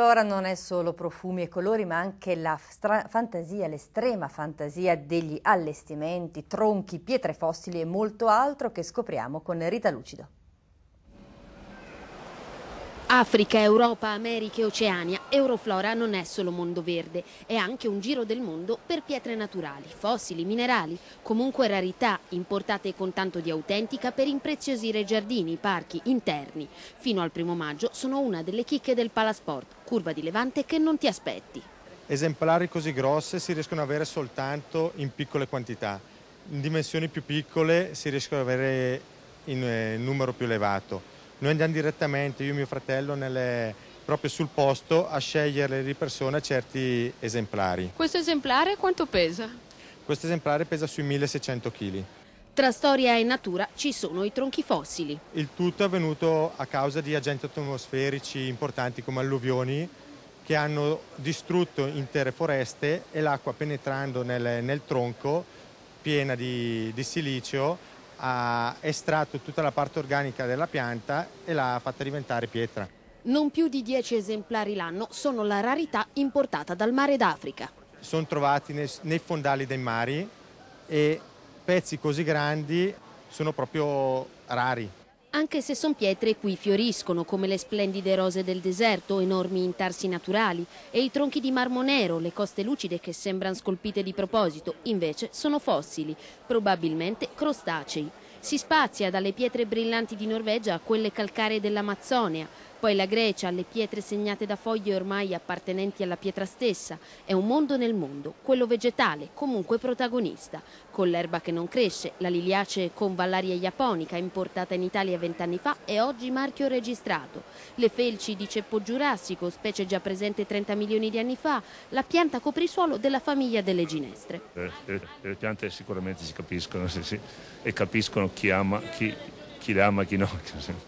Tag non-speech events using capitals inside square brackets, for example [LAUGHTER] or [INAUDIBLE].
Flora non è solo profumi e colori, ma anche la fantasia, l'estrema fantasia degli allestimenti, tronchi, pietre fossili e molto altro che scopriamo con Rita Lucido. Africa, Europa, America e Oceania, Euroflora non è solo mondo verde, è anche un giro del mondo per pietre naturali, fossili, minerali, comunque rarità importate con tanto di autentica per impreziosire giardini, parchi, interni. Fino al primo maggio sono una delle chicche del Palasport, curva di levante che non ti aspetti. Esemplari così grosse si riescono ad avere soltanto in piccole quantità, in dimensioni più piccole si riescono ad avere in eh, numero più elevato noi andiamo direttamente, io e mio fratello, nelle, proprio sul posto a scegliere di persona certi esemplari. Questo esemplare quanto pesa? Questo esemplare pesa sui 1600 kg. Tra storia e natura ci sono i tronchi fossili. Il tutto è avvenuto a causa di agenti atmosferici importanti come alluvioni che hanno distrutto intere foreste e l'acqua penetrando nel, nel tronco piena di, di silicio ha estratto tutta la parte organica della pianta e l'ha fatta diventare pietra. Non più di 10 esemplari l'anno sono la rarità importata dal mare d'Africa. Sono trovati nei, nei fondali dei mari e pezzi così grandi sono proprio rari anche se son pietre qui fioriscono come le splendide rose del deserto, enormi intarsi naturali e i tronchi di marmo nero, le coste lucide che sembrano scolpite di proposito, invece sono fossili, probabilmente crostacei. Si spazia dalle pietre brillanti di Norvegia a quelle calcaree dell'Amazzonia, poi la Grecia, le pietre segnate da foglie ormai appartenenti alla pietra stessa, è un mondo nel mondo, quello vegetale, comunque protagonista, con l'erba che non cresce, la con convallaria japonica importata in Italia vent'anni fa e oggi marchio registrato, le felci di ceppo giurassico, specie già presente 30 milioni di anni fa, la pianta coprisuolo della famiglia delle ginestre. Eh, eh, le eh, piante sicuramente si capiscono sì, sì, e capiscono chi ama, chi, chi le ama, e chi no. [LAUGHS]